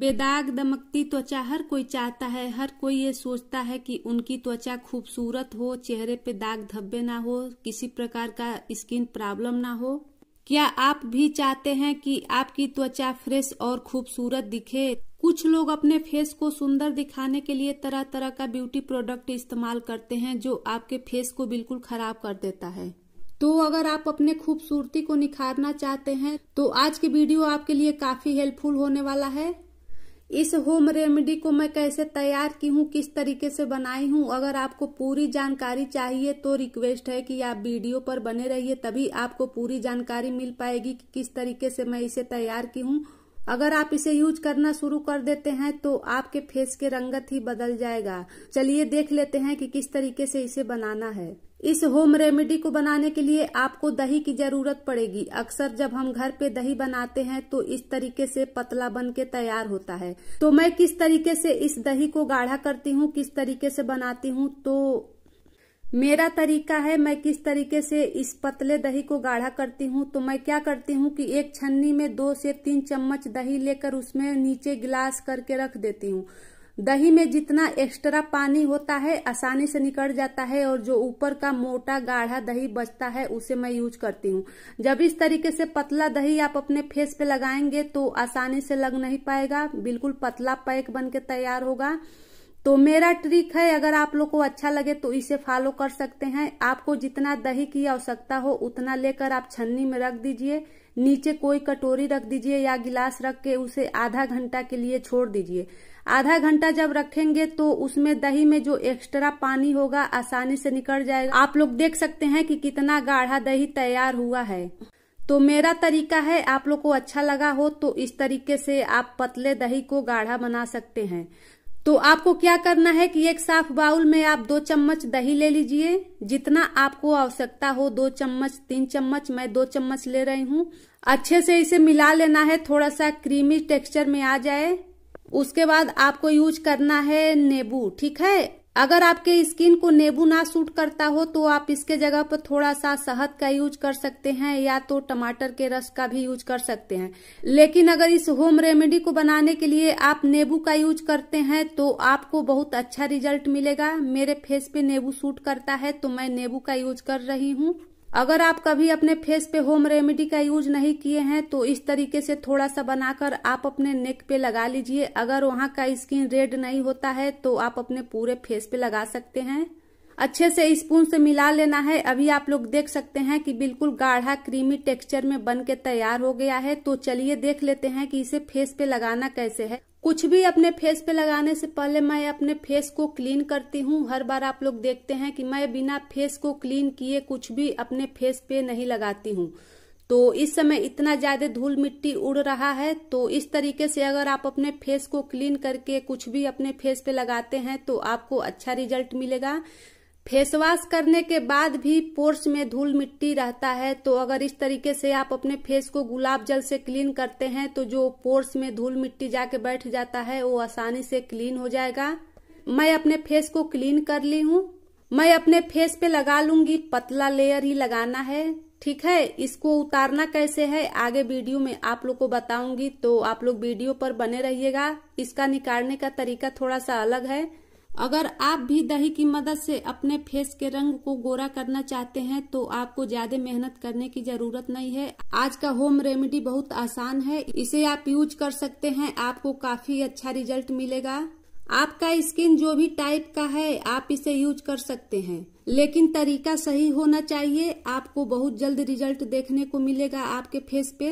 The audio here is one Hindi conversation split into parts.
बेदाग दमकती त्वचा हर कोई चाहता है हर कोई ये सोचता है कि उनकी त्वचा खूबसूरत हो चेहरे पे दाग धब्बे ना हो किसी प्रकार का स्किन प्रॉब्लम ना हो क्या आप भी चाहते हैं कि आपकी त्वचा फ्रेश और खूबसूरत दिखे कुछ लोग अपने फेस को सुंदर दिखाने के लिए तरह तरह का ब्यूटी प्रोडक्ट इस्तेमाल करते हैं जो आपके फेस को बिल्कुल खराब कर देता है तो अगर आप अपने खूबसूरती को निखारना चाहते हैं तो आज की वीडियो आपके लिए काफी हेल्पफुल होने वाला है इस होम रेमेडी को मैं कैसे तैयार की हूँ किस तरीके से बनाई हूँ अगर आपको पूरी जानकारी चाहिए तो रिक्वेस्ट है कि आप वीडियो पर बने रहिए तभी आपको पूरी जानकारी मिल पाएगी कि किस तरीके से मैं इसे तैयार की हूँ अगर आप इसे यूज करना शुरू कर देते हैं तो आपके फेस के रंगत ही बदल जाएगा चलिए देख लेते हैं कि किस तरीके से इसे बनाना है इस होम रेमेडी को बनाने के लिए आपको दही की जरूरत पड़ेगी अक्सर जब हम घर पे दही बनाते हैं तो इस तरीके से पतला बन के तैयार होता है तो मैं किस तरीके से इस दही को गाढ़ा करती हूँ किस तरीके से बनाती हूँ तो मेरा तरीका है मैं किस तरीके से इस पतले दही को गाढ़ा करती हूँ तो मैं क्या करती हूँ कि एक छन्नी में दो से तीन चम्मच दही लेकर उसमें नीचे गिलास करके रख देती हूँ दही में जितना एक्स्ट्रा पानी होता है आसानी से निकल जाता है और जो ऊपर का मोटा गाढ़ा दही बचता है उसे मैं यूज करती हूँ जब इस तरीके से पतला दही आप अपने फेस पे लगाएंगे तो आसानी से लग नहीं पाएगा बिल्कुल पतला पैक बन के तैयार होगा तो मेरा ट्रिक है अगर आप लोग को अच्छा लगे तो इसे फॉलो कर सकते हैं आपको जितना दही की आवश्यकता हो उतना लेकर आप छन्नी में रख दीजिए नीचे कोई कटोरी रख दीजिए या गिलास रख के उसे आधा घंटा के लिए छोड़ दीजिए आधा घंटा जब रखेंगे तो उसमें दही में जो एक्स्ट्रा पानी होगा आसानी से निकल जाएगा आप लोग देख सकते हैं कि कितना गाढ़ा दही तैयार हुआ है तो मेरा तरीका है आप लोग को अच्छा लगा हो तो इस तरीके से आप पतले दही को गाढ़ा बना सकते हैं तो आपको क्या करना है कि एक साफ बाउल में आप दो चम्मच दही ले लीजिए जितना आपको आवश्यकता हो दो चम्मच तीन चम्मच मैं दो चम्मच ले रही हूँ अच्छे से इसे मिला लेना है थोड़ा सा क्रीमी टेक्सचर में आ जाए उसके बाद आपको यूज करना है नेबू ठीक है अगर आपके स्किन को नेबू ना सूट करता हो तो आप इसके जगह पर थोड़ा सा शहद का यूज कर सकते हैं या तो टमाटर के रस का भी यूज कर सकते हैं लेकिन अगर इस होम रेमेडी को बनाने के लिए आप नेबू का यूज करते हैं तो आपको बहुत अच्छा रिजल्ट मिलेगा मेरे फेस पे नेबू सूट करता है तो मैं नेबू का यूज कर रही हूँ अगर आप कभी अपने फेस पे होम रेमेडी का यूज नहीं किए हैं तो इस तरीके से थोड़ा सा बनाकर आप अपने नेक पे लगा लीजिए अगर वहाँ का स्किन रेड नहीं होता है तो आप अपने पूरे फेस पे लगा सकते हैं अच्छे से स्पून से मिला लेना है अभी आप लोग देख सकते हैं कि बिल्कुल गाढ़ा क्रीमी टेक्सचर में बन के तैयार हो गया है तो चलिए देख लेते हैं कि इसे फेस पे लगाना कैसे है कुछ भी अपने फेस पे लगाने से पहले मैं अपने फेस को क्लीन करती हूँ हर बार आप लोग देखते हैं कि मैं बिना फेस को क्लीन किए कुछ भी अपने फेस पे नहीं लगाती हूँ तो इस समय इतना ज्यादा धूल मिट्टी उड़ रहा है तो इस तरीके से अगर आप अपने फेस को क्लीन करके कुछ भी अपने फेस पे लगाते हैं तो आपको अच्छा रिजल्ट मिलेगा फेस वॉश करने के बाद भी पोर्स में धूल मिट्टी रहता है तो अगर इस तरीके से आप अपने फेस को गुलाब जल से क्लीन करते हैं तो जो पोर्स में धूल मिट्टी जाके बैठ जाता है वो आसानी से क्लीन हो जाएगा मैं अपने फेस को क्लीन कर ली हूँ मैं अपने फेस पे लगा लूंगी पतला लेयर ही लगाना है ठीक है इसको उतारना कैसे है आगे वीडियो में आप लोग को बताऊंगी तो आप लोग वीडियो पर बने रहिएगा इसका निकालने का तरीका थोड़ा सा अलग है अगर आप भी दही की मदद से अपने फेस के रंग को गोरा करना चाहते हैं तो आपको ज्यादा मेहनत करने की जरूरत नहीं है आज का होम रेमेडी बहुत आसान है इसे आप यूज कर सकते हैं आपको काफी अच्छा रिजल्ट मिलेगा आपका स्किन जो भी टाइप का है आप इसे यूज कर सकते हैं लेकिन तरीका सही होना चाहिए आपको बहुत जल्द रिजल्ट देखने को मिलेगा आपके फेस पे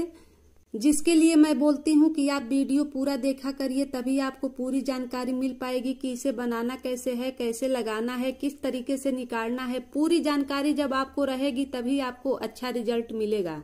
जिसके लिए मैं बोलती हूँ कि आप वीडियो पूरा देखा करिए तभी आपको पूरी जानकारी मिल पाएगी कि इसे बनाना कैसे है कैसे लगाना है किस तरीके से निकालना है पूरी जानकारी जब आपको रहेगी तभी आपको अच्छा रिजल्ट मिलेगा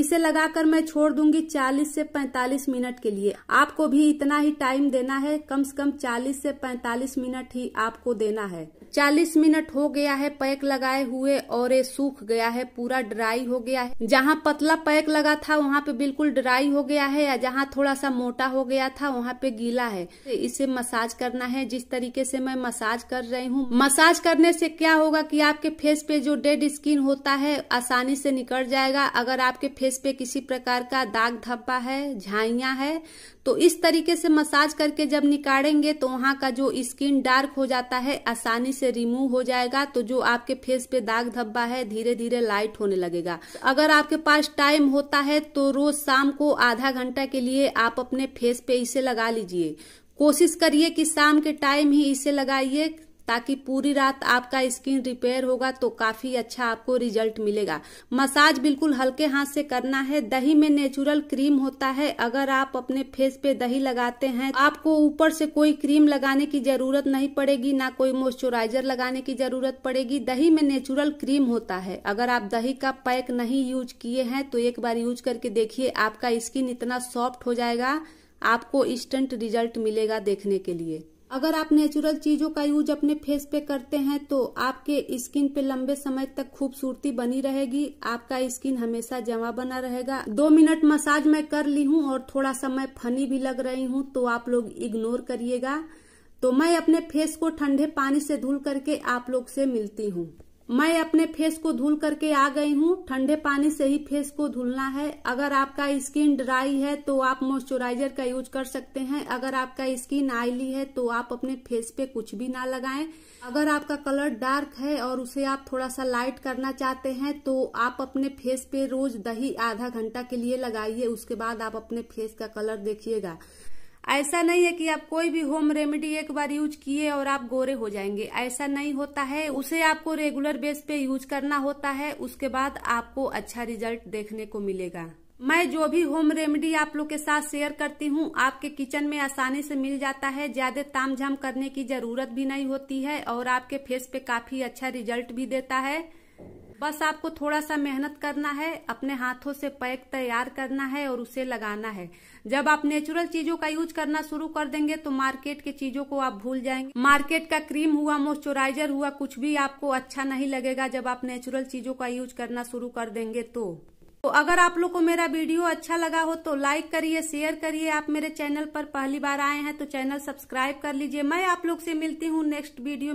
इसे लगाकर मैं छोड़ दूंगी 40 से 45 मिनट के लिए आपको भी इतना ही टाइम देना है कम से कम 40 से 45 मिनट ही आपको देना है चालीस मिनट हो गया है पैक लगाए हुए और ये सूख गया है पूरा ड्राई हो गया है जहाँ पतला पैक लगा था वहाँ पे बिल्कुल ड्राई हो गया है या जहाँ थोड़ा सा मोटा हो गया था वहाँ पे गीला है इसे मसाज करना है जिस तरीके से मैं मसाज कर रही हूँ मसाज करने से क्या होगा कि आपके फेस पे जो डेड स्किन होता है आसानी से निकल जाएगा अगर आपके फेस पे किसी प्रकार का दाग धब्बा है झाइया है तो इस तरीके से मसाज करके जब निकालेंगे तो वहाँ का जो स्किन डार्क हो जाता है आसानी से रिमूव हो जाएगा तो जो आपके फेस पे दाग धब्बा है धीरे धीरे लाइट होने लगेगा अगर आपके पास टाइम होता है तो रोज शाम को आधा घंटा के लिए आप अपने फेस पे इसे लगा लीजिए कोशिश करिए कि शाम के टाइम ही इसे लगाइए ताकि पूरी रात आपका स्किन रिपेयर होगा तो काफी अच्छा आपको रिजल्ट मिलेगा मसाज बिल्कुल हल्के हाथ से करना है दही में नेचुरल क्रीम होता है अगर आप अपने फेस पे दही लगाते हैं आपको ऊपर से कोई क्रीम लगाने की जरूरत नहीं पड़ेगी ना कोई मॉइस्चराइजर लगाने की जरूरत पड़ेगी दही में नेचुरल क्रीम होता है अगर आप दही का पैक नहीं यूज किए हैं तो एक बार यूज करके देखिए आपका स्किन इतना सॉफ्ट हो जाएगा आपको इंस्टेंट रिजल्ट मिलेगा देखने के लिए अगर आप नेचुरल चीजों का यूज अपने फेस पे करते हैं तो आपके स्किन पे लंबे समय तक खूबसूरती बनी रहेगी आपका स्किन हमेशा जमा बना रहेगा दो मिनट मसाज मैं कर ली हूँ और थोड़ा सा मैं फनी भी लग रही हूँ तो आप लोग इग्नोर करिएगा तो मैं अपने फेस को ठंडे पानी से धुल करके आप लोग से मिलती हूँ मैं अपने फेस को धुल करके आ गई हूँ ठंडे पानी से ही फेस को धुलना है अगर आपका स्किन ड्राई है तो आप मॉइस्चराइजर का यूज कर सकते हैं अगर आपका स्किन आयली है तो आप अपने फेस पे कुछ भी ना लगाएं अगर आपका कलर डार्क है और उसे आप थोड़ा सा लाइट करना चाहते हैं तो आप अपने फेस पे रोज दही आधा घंटा के लिए लगाइए उसके बाद आप अपने फेस का कलर देखिएगा ऐसा नहीं है कि आप कोई भी होम रेमेडी एक बार यूज किए और आप गोरे हो जाएंगे ऐसा नहीं होता है उसे आपको रेगुलर बेस पे यूज करना होता है उसके बाद आपको अच्छा रिजल्ट देखने को मिलेगा मैं जो भी होम रेमेडी आप लोग के साथ शेयर करती हूँ आपके किचन में आसानी से मिल जाता है ज्यादा ताम झाम करने की जरूरत भी नहीं होती है और आपके फेस पे काफी अच्छा रिजल्ट भी देता है बस आपको थोड़ा सा मेहनत करना है अपने हाथों से पैक तैयार करना है और उसे लगाना है जब आप नेचुरल चीजों का यूज करना शुरू कर देंगे तो मार्केट के चीजों को आप भूल जाएंगे मार्केट का क्रीम हुआ मॉइस्चराइजर हुआ कुछ भी आपको अच्छा नहीं लगेगा जब आप नेचुरल चीजों का यूज करना शुरू कर देंगे तो तो अगर आप लोग को मेरा वीडियो अच्छा लगा हो तो लाइक करिए शेयर करिए आप मेरे चैनल पर पहली बार आए हैं तो चैनल सब्सक्राइब कर लीजिए मैं आप लोग से मिलती हूँ नेक्स्ट वीडियो में